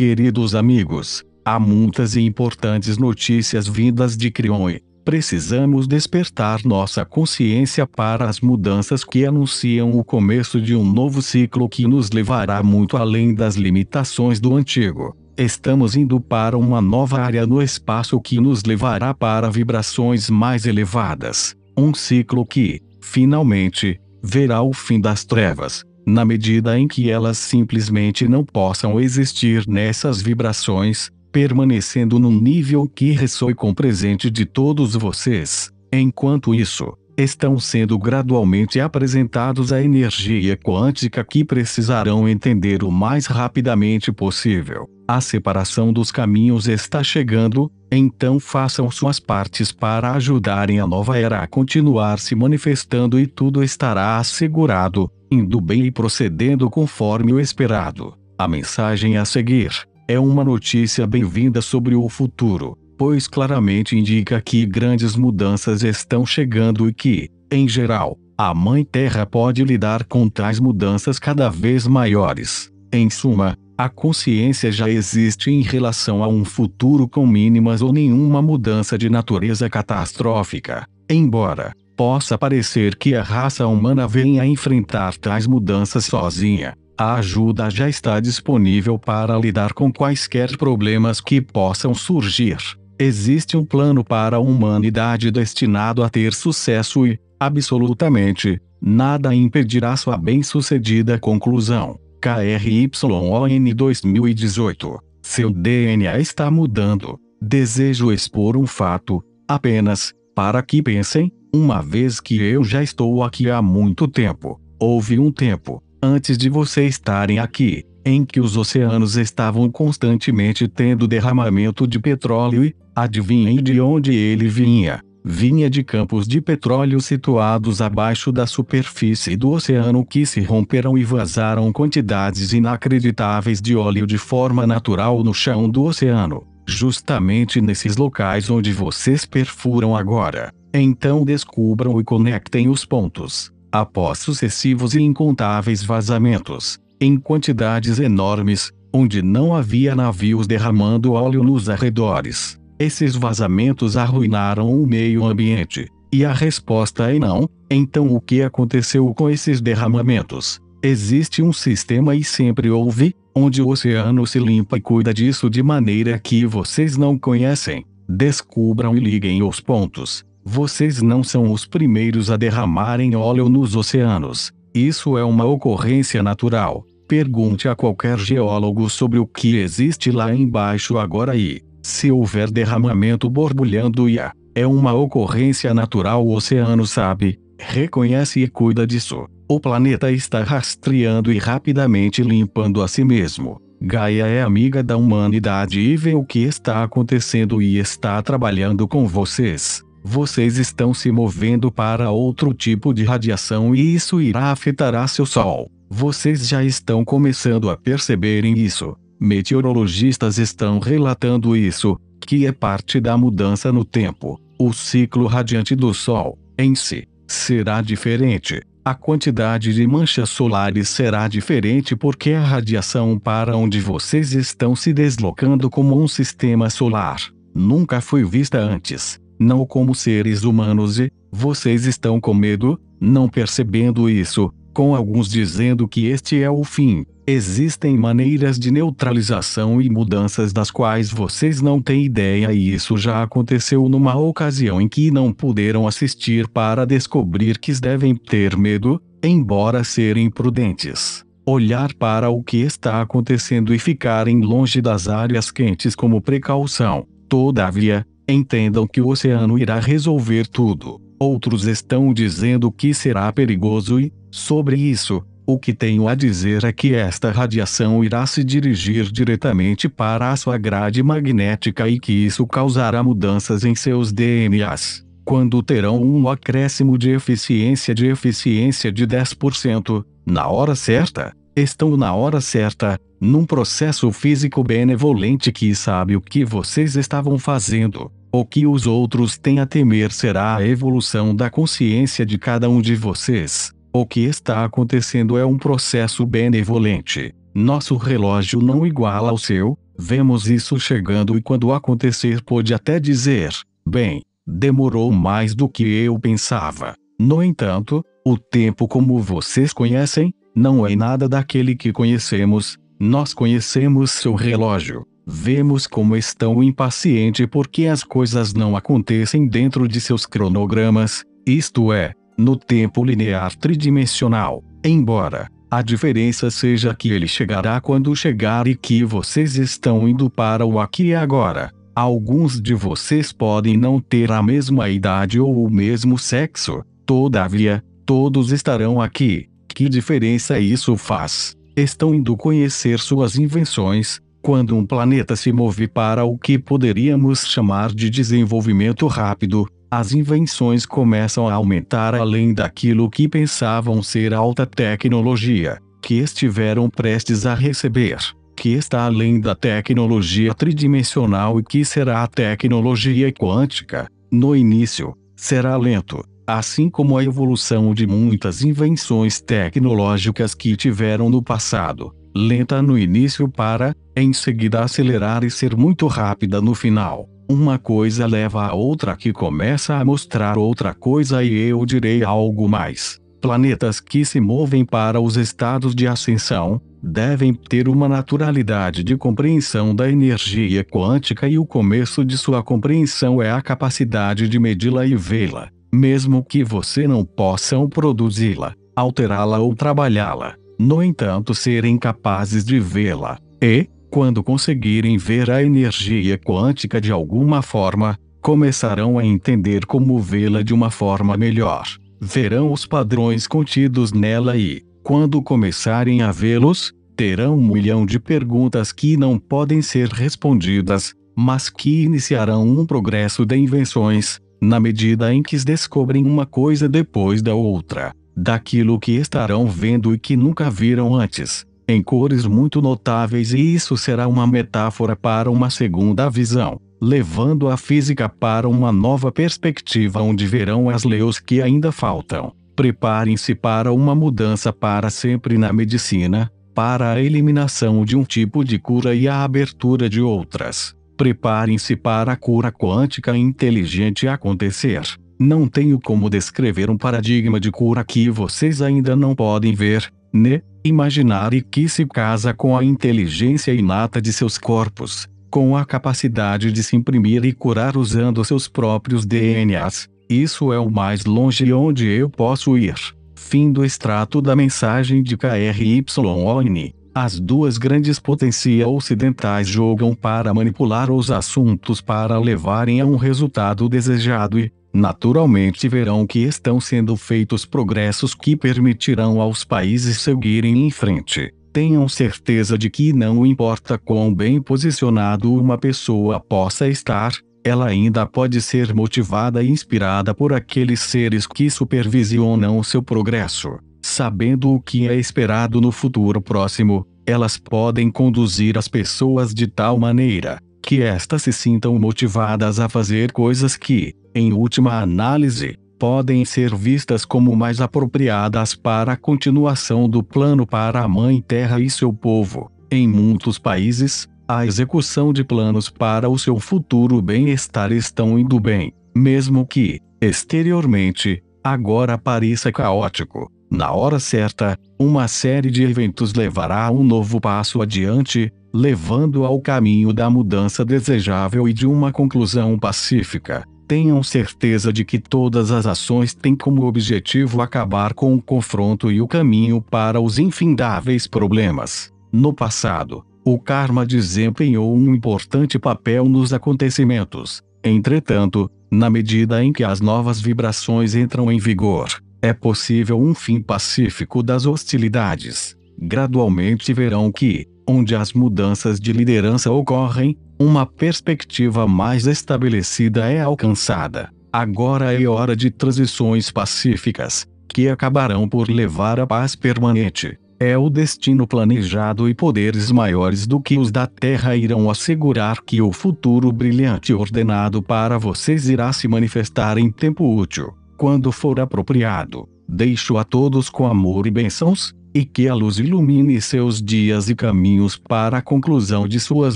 Queridos amigos, há muitas e importantes notícias vindas de Crioi. precisamos despertar nossa consciência para as mudanças que anunciam o começo de um novo ciclo que nos levará muito além das limitações do antigo. Estamos indo para uma nova área no espaço que nos levará para vibrações mais elevadas. Um ciclo que, finalmente, verá o fim das trevas, na medida em que elas simplesmente não possam existir nessas vibrações, permanecendo num nível que ressoe com o presente de todos vocês. Enquanto isso, estão sendo gradualmente apresentados à energia quântica que precisarão entender o mais rapidamente possível. A separação dos caminhos está chegando, então façam suas partes para ajudarem a nova era a continuar se manifestando e tudo estará assegurado, indo bem e procedendo conforme o esperado. A mensagem a seguir é uma notícia bem-vinda sobre o futuro, pois claramente indica que grandes mudanças estão chegando e que, em geral, a Mãe Terra pode lidar com tais mudanças cada vez maiores. Em suma, a consciência já existe em relação a um futuro com mínimas ou nenhuma mudança de natureza catastrófica, embora possa parecer que a raça humana venha a enfrentar tais mudanças sozinha, a ajuda já está disponível para lidar com quaisquer problemas que possam surgir. Existe um plano para a humanidade destinado a ter sucesso e, absolutamente, nada impedirá sua bem-sucedida conclusão. KRYON 2018. Seu DNA está mudando. Desejo expor um fato, apenas, para que pensem, uma vez que eu já estou aqui há muito tempo, houve um tempo, antes de vocês estarem aqui, em que os oceanos estavam constantemente tendo derramamento de petróleo e, adivinhem de onde ele vinha? Vinha de campos de petróleo situados abaixo da superfície do oceano que se romperam e vazaram quantidades inacreditáveis de óleo de forma natural no chão do oceano, justamente nesses locais onde vocês perfuram agora. Então descubram e conectem os pontos, após sucessivos e incontáveis vazamentos, em quantidades enormes, onde não havia navios derramando óleo nos arredores. Esses vazamentos arruinaram o meio ambiente. E a resposta é não. Então, o que aconteceu com esses derramamentos? Existe um sistema e sempre houve, onde o oceano se limpa e cuida disso de maneira que vocês não conhecem. Descubram e liguem os pontos. Vocês não são os primeiros a derramarem óleo nos oceanos. Isso é uma ocorrência natural. Pergunte a qualquer geólogo sobre o que existe lá embaixo agora e, se houver derramamento borbulhando e é uma ocorrência natural o oceano sabe, reconhece e cuida disso. O planeta está rastreando e rapidamente limpando a si mesmo. Gaia é amiga da humanidade e vê o que está acontecendo e está trabalhando com vocês vocês estão se movendo para outro tipo de radiação e isso irá afetar seu Sol. Vocês já estão começando a perceberem isso. Meteorologistas estão relatando isso, que é parte da mudança no tempo. O ciclo radiante do Sol, em si, será diferente. A quantidade de manchas solares será diferente porque a radiação para onde vocês estão se deslocando como um sistema solar nunca foi vista antes não como seres humanos e, vocês estão com medo, não percebendo isso, com alguns dizendo que este é o fim. Existem maneiras de neutralização e mudanças das quais vocês não têm ideia, e isso já aconteceu numa ocasião em que não puderam assistir para descobrir que devem ter medo, embora serem prudentes. Olhar para o que está acontecendo e ficarem longe das áreas quentes como precaução. Todavia, entendam que o oceano irá resolver tudo. Outros estão dizendo que será perigoso e, sobre isso, o que tenho a dizer é que esta radiação irá se dirigir diretamente para a sua grade magnética e que isso causará mudanças em seus DNAs. Quando terão um acréscimo de eficiência de eficiência de 10%, na hora certa, estão na hora certa, num processo físico benevolente que sabe o que vocês estavam fazendo. O que os outros têm a temer será a evolução da consciência de cada um de vocês. O que está acontecendo é um processo benevolente. Nosso relógio não iguala ao seu, vemos isso chegando e quando acontecer pode até dizer: bem, demorou mais do que eu pensava. No entanto, o tempo como vocês conhecem, não é nada daquele que conhecemos, nós conhecemos seu relógio. Vemos como estão é impaciente porque as coisas não acontecem dentro de seus cronogramas, isto é, no tempo linear tridimensional. Embora a diferença seja que ele chegará quando chegar e que vocês estão indo para o aqui e agora. Alguns de vocês podem não ter a mesma idade ou o mesmo sexo, todavia, todos estarão aqui. Que diferença isso faz? estão indo conhecer suas invenções, quando um planeta se move para o que poderíamos chamar de desenvolvimento rápido, as invenções começam a aumentar além daquilo que pensavam ser alta tecnologia, que estiveram prestes a receber, que está além da tecnologia tridimensional e que será a tecnologia quântica. No início, será lento, assim como a evolução de muitas invenções tecnológicas que tiveram no passado, lenta no início para, em seguida acelerar e ser muito rápida no final. Uma coisa leva a outra que começa a mostrar outra coisa e eu direi algo mais. Planetas que se movem para os estados de ascensão, devem ter uma naturalidade de compreensão da energia quântica e o começo de sua compreensão é a capacidade de medi-la e vê-la mesmo que você não possam produzi-la, alterá-la ou trabalhá-la, no entanto serem capazes de vê-la, e, quando conseguirem ver a energia quântica de alguma forma, começarão a entender como vê-la de uma forma melhor, verão os padrões contidos nela e, quando começarem a vê-los, terão um milhão de perguntas que não podem ser respondidas, mas que iniciarão um progresso de invenções, na medida em que descobrem uma coisa depois da outra, daquilo que estarão vendo e que nunca viram antes, em cores muito notáveis, e isso será uma metáfora para uma segunda visão, levando a física para uma nova perspectiva onde verão as leis que ainda faltam. Preparem-se para uma mudança para sempre na medicina, para a eliminação de um tipo de cura e a abertura de outras. Preparem-se para a cura quântica inteligente acontecer. Não tenho como descrever um paradigma de cura que vocês ainda não podem ver, né? Imaginar e que se casa com a inteligência inata de seus corpos, com a capacidade de se imprimir e curar usando seus próprios DNAs. Isso é o mais longe onde eu posso ir. Fim do extrato da mensagem de KRYON. As duas grandes potências ocidentais jogam para manipular os assuntos para levarem a um resultado desejado e, naturalmente, verão que estão sendo feitos progressos que permitirão aos países seguirem em frente. Tenham certeza de que não importa quão bem posicionado uma pessoa possa estar, ela ainda pode ser motivada e inspirada por aqueles seres que supervisionam o seu progresso sabendo o que é esperado no futuro próximo, elas podem conduzir as pessoas de tal maneira que estas se sintam motivadas a fazer coisas que, em última análise, podem ser vistas como mais apropriadas para a continuação do plano para a Mãe Terra e seu povo. Em muitos países, a execução de planos para o seu futuro bem-estar estão indo bem, mesmo que, exteriormente, agora pareça caótico. Na hora certa, uma série de eventos levará a um novo passo adiante, levando ao caminho da mudança desejável e de uma conclusão pacífica. Tenham certeza de que todas as ações têm como objetivo acabar com o confronto e o caminho para os infindáveis problemas. No passado, o karma desempenhou um importante papel nos acontecimentos. Entretanto, na medida em que as novas vibrações entram em vigor, é possível um fim pacífico das hostilidades. Gradualmente verão que, onde as mudanças de liderança ocorrem, uma perspectiva mais estabelecida é alcançada. Agora é hora de transições pacíficas, que acabarão por levar à paz permanente. É o destino planejado e poderes maiores do que os da Terra irão assegurar que o futuro brilhante ordenado para vocês irá se manifestar em tempo útil quando for apropriado, deixo a todos com amor e bênçãos, e que a luz ilumine seus dias e caminhos para a conclusão de suas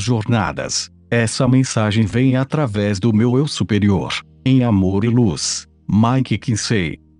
jornadas. Essa mensagem vem através do meu eu superior, em amor e luz. Mike Kinsey.